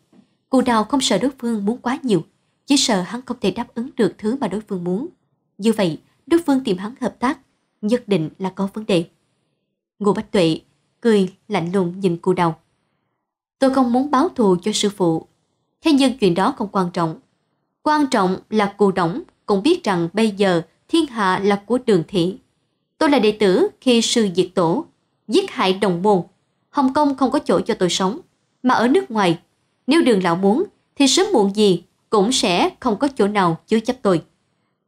Cù Đào không sợ đối phương muốn quá nhiều, chỉ sợ hắn không thể đáp ứng được thứ mà đối phương muốn. Như vậy, đối phương tìm hắn hợp tác, nhất định là có vấn đề. Ngô Bách Tuệ cười lạnh lùng nhìn cụ đầu. Tôi không muốn báo thù cho sư phụ, thế nhưng chuyện đó không quan trọng. Quan trọng là cụ đổng cũng biết rằng bây giờ thiên hạ là của đường thị. Tôi là đệ tử khi sư diệt tổ, giết hại đồng môn. Hồng Kông không có chỗ cho tôi sống, mà ở nước ngoài, nếu đường lão muốn thì sớm muộn gì cũng sẽ không có chỗ nào chứa chấp tôi.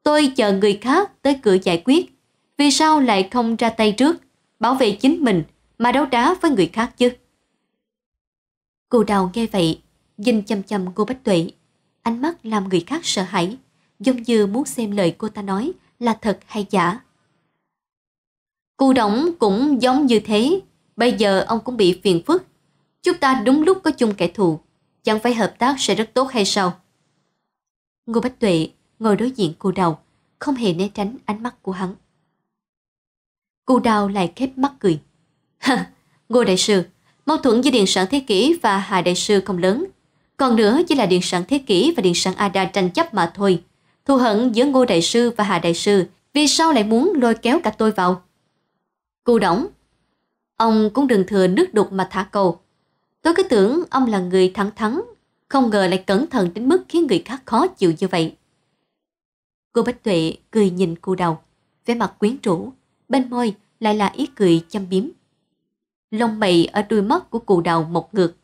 Tôi chờ người khác tới cửa giải quyết, vì sao lại không ra tay trước? bảo vệ chính mình mà đấu đá với người khác chứ. Cô đào nghe vậy, nhìn chăm chăm cô Bách Tuệ. Ánh mắt làm người khác sợ hãi, giống như muốn xem lời cô ta nói là thật hay giả. Cô đóng cũng giống như thế, bây giờ ông cũng bị phiền phức. Chúng ta đúng lúc có chung kẻ thù, chẳng phải hợp tác sẽ rất tốt hay sao? Ngô Bách Tuệ ngồi đối diện cô đầu, không hề né tránh ánh mắt của hắn. Cô đào lại khép mắt cười. Ha, Ngô Đại Sư, mâu thuẫn giữa Điện sản Thế Kỷ và Hà Đại Sư không lớn. Còn nữa chỉ là Điện sản Thế Kỷ và Điện sản Ada tranh chấp mà thôi. Thù hận giữa Ngô Đại Sư và Hà Đại Sư vì sao lại muốn lôi kéo cả tôi vào? Cô đóng. Ông cũng đừng thừa nước đục mà thả cầu. Tôi cứ tưởng ông là người thẳng thắn, không ngờ lại cẩn thận đến mức khiến người khác khó chịu như vậy. Cô Bách Tuệ cười nhìn cô đầu, vẻ mặt quyến rũ bên môi lại là ý cười châm biếm. Lông mày ở đuôi mắt của cụ đào một ngược.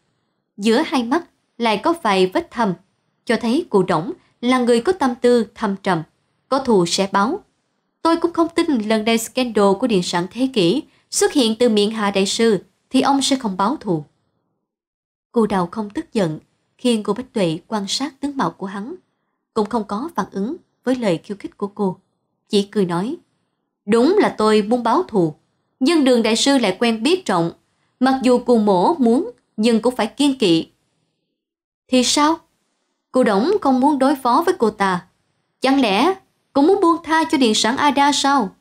Giữa hai mắt lại có vài vết thâm, cho thấy cụ đổng là người có tâm tư thâm trầm, có thù sẽ báo. Tôi cũng không tin lần đây scandal của điện sản thế kỷ xuất hiện từ miệng hạ đại sư thì ông sẽ không báo thù. Cụ đào không tức giận, khiến cô bách Tuệ quan sát tướng mạo của hắn. Cũng không có phản ứng với lời khiêu khích của cô. Chỉ cười nói, Đúng là tôi muốn báo thù, nhưng đường đại sư lại quen biết rộng. Mặc dù cùng mổ muốn, nhưng cũng phải kiên kỵ. Thì sao? Cô Đổng không muốn đối phó với cô ta. Chẳng lẽ cô muốn buông tha cho điện sản Ada sao?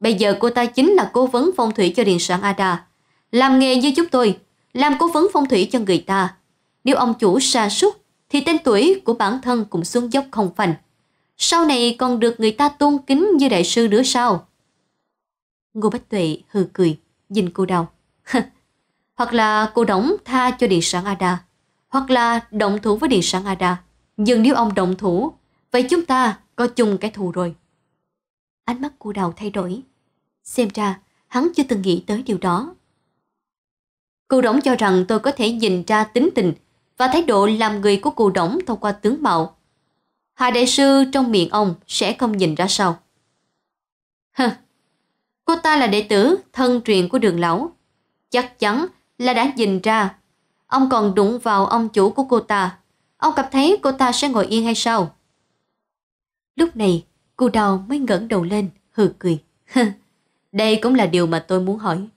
Bây giờ cô ta chính là cố vấn phong thủy cho điện sản Ada. Làm nghề như chúng tôi, làm cố vấn phong thủy cho người ta. Nếu ông chủ sa sút thì tên tuổi của bản thân cũng xuống dốc không phành. Sau này còn được người ta tôn kính như đại sư nữa sao? Ngô Bách Tuệ hừ cười, nhìn cô đầu. hoặc là cô đóng tha cho điện sản Ada, hoặc là động thủ với điện sản Ada. Nhưng nếu ông động thủ, vậy chúng ta có chung cái thù rồi. Ánh mắt cô đầu thay đổi. Xem ra, hắn chưa từng nghĩ tới điều đó. Cô đóng cho rằng tôi có thể nhìn ra tính tình và thái độ làm người của cô đóng thông qua tướng mạo. Hà đại sư trong miệng ông sẽ không nhìn ra sao. Hừ, Cô ta là đệ tử, thân truyền của đường lão. Chắc chắn là đã nhìn ra. Ông còn đụng vào ông chủ của cô ta. Ông cảm thấy cô ta sẽ ngồi yên hay sao? Lúc này, cô đào mới ngẩng đầu lên, hừ cười. Đây cũng là điều mà tôi muốn hỏi.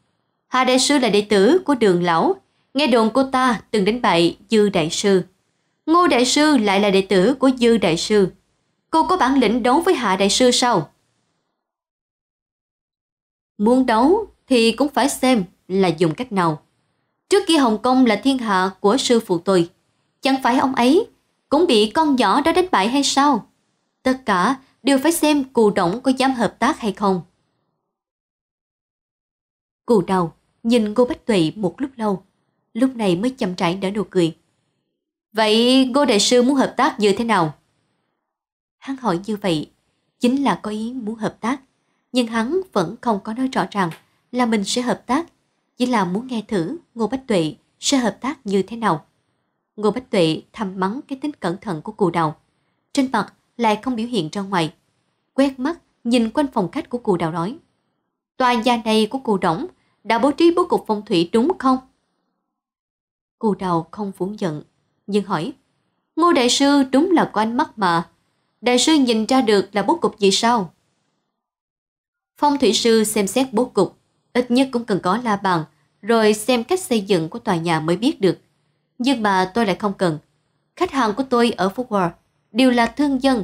Hà đại sư là đệ tử của đường lão. Nghe đồn cô ta từng đánh bại Dư đại sư. Ngô đại sư lại là đệ tử của Dư đại sư. Cô có bản lĩnh đấu với Hạ đại sư sao? Muốn đấu thì cũng phải xem là dùng cách nào. Trước kia Hồng Kông là thiên hạ của sư phụ tôi. Chẳng phải ông ấy cũng bị con nhỏ đó đánh bại hay sao? Tất cả đều phải xem cù động có dám hợp tác hay không. Cù đầu nhìn cô Bách Tụy một lúc lâu, lúc này mới chậm rãi nở nụ cười. Vậy Ngô Đại Sư muốn hợp tác như thế nào? Hắn hỏi như vậy, chính là có ý muốn hợp tác nhưng hắn vẫn không có nói rõ ràng là mình sẽ hợp tác, chỉ là muốn nghe thử Ngô Bách Tuệ sẽ hợp tác như thế nào. Ngô Bách Tuệ thầm mắng cái tính cẩn thận của cù đầu. Trên mặt lại không biểu hiện ra ngoài. Quét mắt nhìn quanh phòng khách của cù đầu nói. Tòa nhà này của cù đổng đã bố trí bố cục phong thủy đúng không? Cù đầu không phủ nhận, nhưng hỏi. Ngô Đại Sư đúng là có ánh mắt mà. Đại Sư nhìn ra được là bố cục gì sao? Phong thủy sư xem xét bố cục, ít nhất cũng cần có la bàn, rồi xem cách xây dựng của tòa nhà mới biết được. Nhưng mà tôi lại không cần. Khách hàng của tôi ở Phú Hòa đều là thương dân.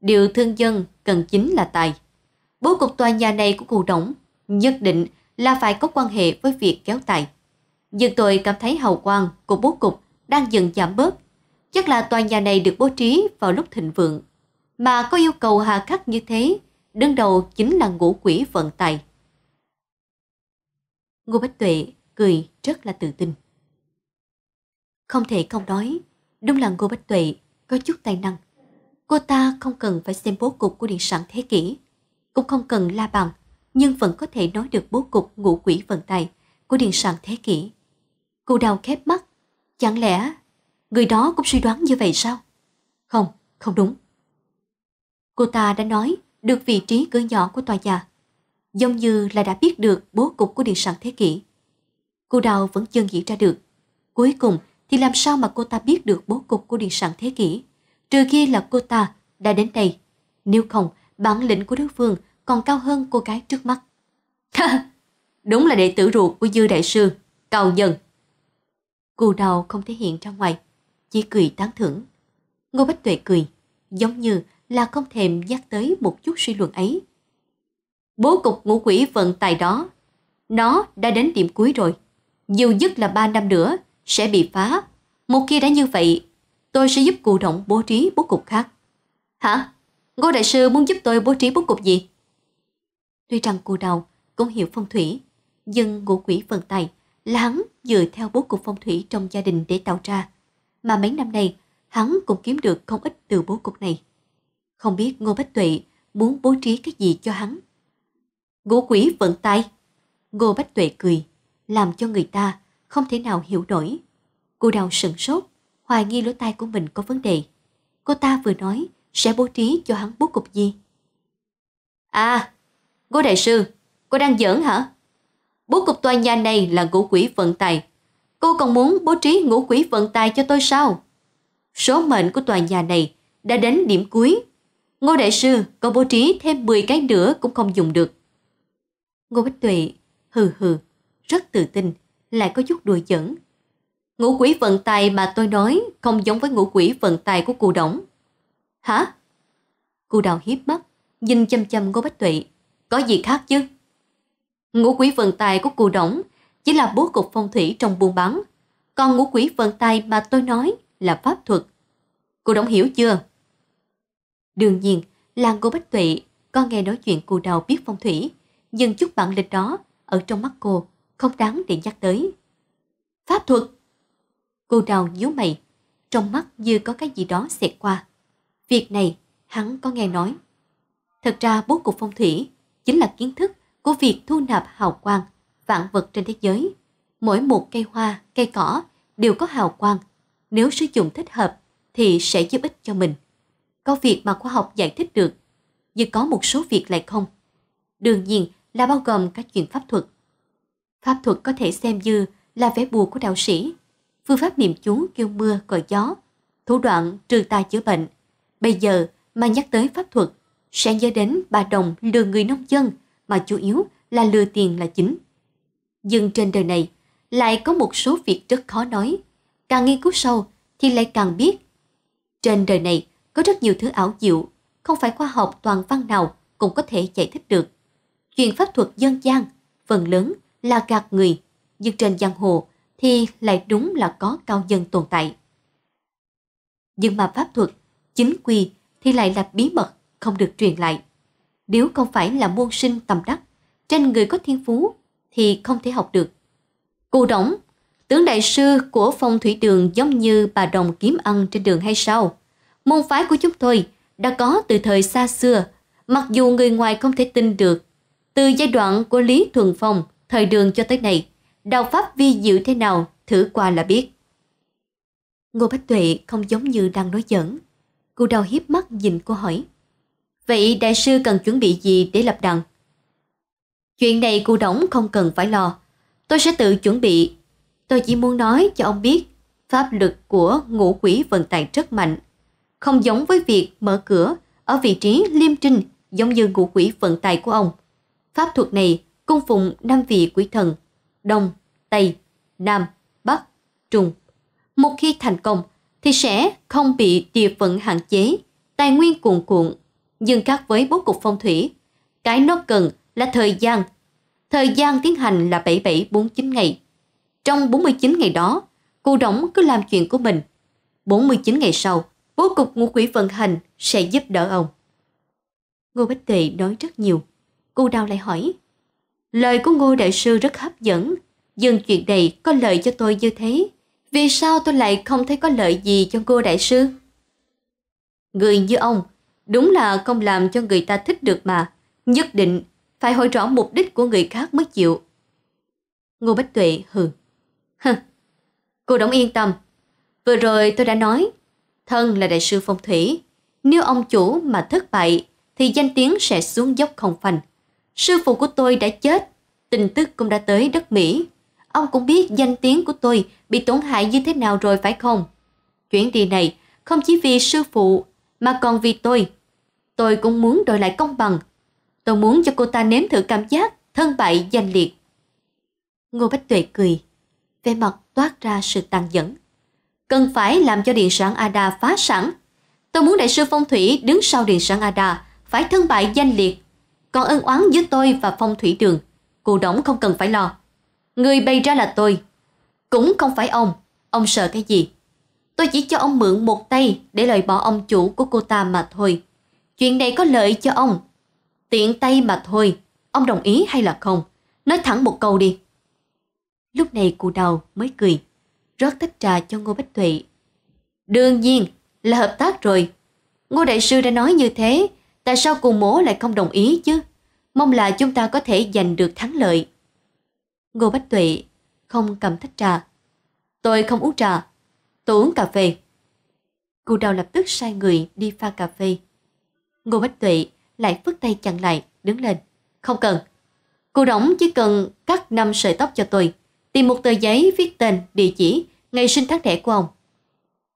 Điều thương dân cần chính là tài. Bố cục tòa nhà này của cụ đổng nhất định là phải có quan hệ với việc kéo tài. Nhưng tôi cảm thấy hào quang của bố cục đang dần giảm bớt. Chắc là tòa nhà này được bố trí vào lúc thịnh vượng. Mà có yêu cầu hà khắc như thế đứng đầu chính là ngũ quỷ vận tài. Ngô Bách Tuệ cười rất là tự tin. Không thể không nói, đúng là Ngô Bách Tuệ có chút tài năng. Cô ta không cần phải xem bố cục của điện sản thế kỷ, cũng không cần la bàn, nhưng vẫn có thể nói được bố cục ngũ quỷ vận tài của điện sản thế kỷ. Cô đào khép mắt, chẳng lẽ người đó cũng suy đoán như vậy sao? Không, không đúng. Cô ta đã nói được vị trí cửa nhỏ của tòa nhà, giống như là đã biết được bố cục của điện sản thế kỷ. Cô đào vẫn chưa nghĩ ra được. Cuối cùng thì làm sao mà cô ta biết được bố cục của điện sản thế kỷ, trừ khi là cô ta đã đến đây. Nếu không, bản lĩnh của đối phương còn cao hơn cô gái trước mắt. Đúng là đệ tử ruột của Dư Đại Sư, cao nhân. Cô đào không thể hiện ra ngoài, chỉ cười tán thưởng. Ngô Bách Tuệ cười, giống như là không thèm nhắc tới một chút suy luận ấy. Bố cục ngũ quỷ vận tài đó, nó đã đến điểm cuối rồi. Dù dứt là 3 năm nữa, sẽ bị phá. Một khi đã như vậy, tôi sẽ giúp cụ động bố trí bố cục khác. Hả? Ngô Đại Sư muốn giúp tôi bố trí bố cục gì? Tuy rằng cụ đầu cũng hiểu phong thủy, nhưng ngũ quỷ vận tài là hắn dựa theo bố cục phong thủy trong gia đình để tạo ra. Mà mấy năm nay, hắn cũng kiếm được không ít từ bố cục này. Không biết Ngô Bách Tuệ muốn bố trí cái gì cho hắn. Ngũ quỷ vận tay. Ngô Bách Tuệ cười, làm cho người ta không thể nào hiểu nổi. Cô đào sửng sốt, hoài nghi lỗ tai của mình có vấn đề. Cô ta vừa nói sẽ bố trí cho hắn bố cục gì. À, Ngô Đại Sư, cô đang giỡn hả? Bố cục tòa nhà này là ngũ quỷ vận tài. Cô còn muốn bố trí ngũ quỷ vận tài cho tôi sao? Số mệnh của tòa nhà này đã đến điểm cuối Ngô Đại Sư có bố trí thêm 10 cái nữa cũng không dùng được. Ngô Bích Tuệ hừ hừ, rất tự tin, lại có chút đùa giỡn. Ngũ quỷ vận tài mà tôi nói không giống với ngũ quỷ vận tài của cụ đổng. Hả? Cụ đào hiếp mắt, nhìn chăm chăm Ngô Bách Tuệ. Có gì khác chứ? Ngũ quỷ vận tài của cụ đổng chỉ là bố cục phong thủy trong buôn bán. Còn ngũ quỷ vận tài mà tôi nói là pháp thuật. Cụ đổng hiểu chưa? Đương nhiên, làng cô Bách Tuệ có nghe nói chuyện cù đầu biết phong thủy, nhưng chút bản lịch đó ở trong mắt cô không đáng để nhắc tới. Pháp thuật! Cô đào nhíu mày, trong mắt như có cái gì đó xẹt qua. Việc này hắn có nghe nói. Thật ra bố cục phong thủy chính là kiến thức của việc thu nạp hào quang, vạn vật trên thế giới. Mỗi một cây hoa, cây cỏ đều có hào quang. Nếu sử dụng thích hợp thì sẽ giúp ích cho mình có việc mà khoa học giải thích được, nhưng có một số việc lại không. Đương nhiên là bao gồm các chuyện pháp thuật. Pháp thuật có thể xem như là vẽ bùa của đạo sĩ, phương pháp niệm chú kêu mưa gọi gió, thủ đoạn trừ tà chữa bệnh. Bây giờ mà nhắc tới pháp thuật, sẽ nhớ đến bà đồng lừa người nông dân mà chủ yếu là lừa tiền là chính. Nhưng trên đời này lại có một số việc rất khó nói. Càng nghiên cứu sâu thì lại càng biết. Trên đời này có rất nhiều thứ ảo diệu, không phải khoa học toàn văn nào cũng có thể giải thích được. Chuyện pháp thuật dân gian, phần lớn là gạt người, nhưng trên giang hồ thì lại đúng là có cao dân tồn tại. Nhưng mà pháp thuật, chính quy thì lại là bí mật, không được truyền lại. Nếu không phải là môn sinh tầm đắc, trên người có thiên phú thì không thể học được. Cô Đổng, tướng đại sư của phong thủy đường giống như bà đồng kiếm ăn trên đường hay sao? môn phái của chúng tôi đã có từ thời xa xưa, mặc dù người ngoài không thể tin được. Từ giai đoạn của Lý Thuần Phong, thời đường cho tới nay, đạo pháp vi diệu thế nào thử qua là biết. Ngô Bách Tuệ không giống như đang nói giỡn. Cô đau hiếp mắt nhìn cô hỏi. Vậy đại sư cần chuẩn bị gì để lập đàn? Chuyện này cô đóng không cần phải lo. Tôi sẽ tự chuẩn bị. Tôi chỉ muốn nói cho ông biết pháp lực của ngũ quỷ vận Tài rất mạnh không giống với việc mở cửa ở vị trí liêm trinh giống như ngũ quỷ vận tài của ông. Pháp thuật này cung phụng năm vị quỷ thần, Đông, Tây, Nam, Bắc, Trung. Một khi thành công thì sẽ không bị địa phận hạn chế, tài nguyên cuồn cuộn, nhưng khác với bố cục phong thủy. Cái nó cần là thời gian. Thời gian tiến hành là 7749 ngày. Trong 49 ngày đó, cô đóng cứ làm chuyện của mình. 49 ngày sau, bố cục ngũ quỷ vận hành sẽ giúp đỡ ông. Ngô Bách Tị nói rất nhiều. Cô đau lại hỏi. Lời của Ngô Đại Sư rất hấp dẫn. Nhưng chuyện này có lợi cho tôi như thế. Vì sao tôi lại không thấy có lợi gì cho Ngô Đại Sư? Người như ông, đúng là không làm cho người ta thích được mà. Nhất định phải hỏi rõ mục đích của người khác mới chịu. Ngô Bách Tuệ hừ. Hừ, cô đóng yên tâm. Vừa rồi tôi đã nói thân là đại sư phong thủy. Nếu ông chủ mà thất bại, thì danh tiếng sẽ xuống dốc không phanh. Sư phụ của tôi đã chết, tin tức cũng đã tới đất Mỹ. Ông cũng biết danh tiếng của tôi bị tổn hại như thế nào rồi phải không? Chuyến đi này không chỉ vì sư phụ mà còn vì tôi. Tôi cũng muốn đổi lại công bằng. Tôi muốn cho cô ta nếm thử cảm giác thân bại danh liệt. Ngô Bách Tuệ cười, vẻ mặt toát ra sự tàn nhẫn cần phải làm cho điện sản Ada phá sản. Tôi muốn đại sư phong thủy đứng sau điện sản Ada phải thân bại danh liệt. Còn ân oán giữa tôi và phong thủy đường, cụ đống không cần phải lo. Người bày ra là tôi, cũng không phải ông. Ông sợ cái gì? Tôi chỉ cho ông mượn một tay để lời bỏ ông chủ của cô ta mà thôi. Chuyện này có lợi cho ông. Tiện tay mà thôi, ông đồng ý hay là không? Nói thẳng một câu đi. Lúc này cụ đầu mới cười rót tách trà cho Ngô Bách Thụy. Đương nhiên là hợp tác rồi. Ngô Đại Sư đã nói như thế, tại sao cùng mố lại không đồng ý chứ? Mong là chúng ta có thể giành được thắng lợi. Ngô Bách Thụy không cầm tách trà. Tôi không uống trà, tôi uống cà phê. Cụ đào lập tức sai người đi pha cà phê. Ngô Bách Tuệ lại phất tay chặn lại, đứng lên. Không cần. Cô đóng chỉ cần cắt năm sợi tóc cho tôi. Tìm một tờ giấy viết tên, địa chỉ ngày sinh tháng đẻ của ông.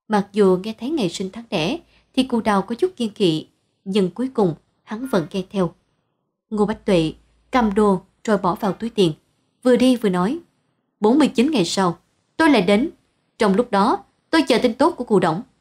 Mặc dù nghe thấy ngày sinh tháng đẻ thì cụ đào có chút kiên kỵ, nhưng cuối cùng hắn vẫn nghe theo. Ngô Bách Tuệ cầm đồ rồi bỏ vào túi tiền, vừa đi vừa nói 49 ngày sau, tôi lại đến. Trong lúc đó, tôi chờ tin tốt của cụ động.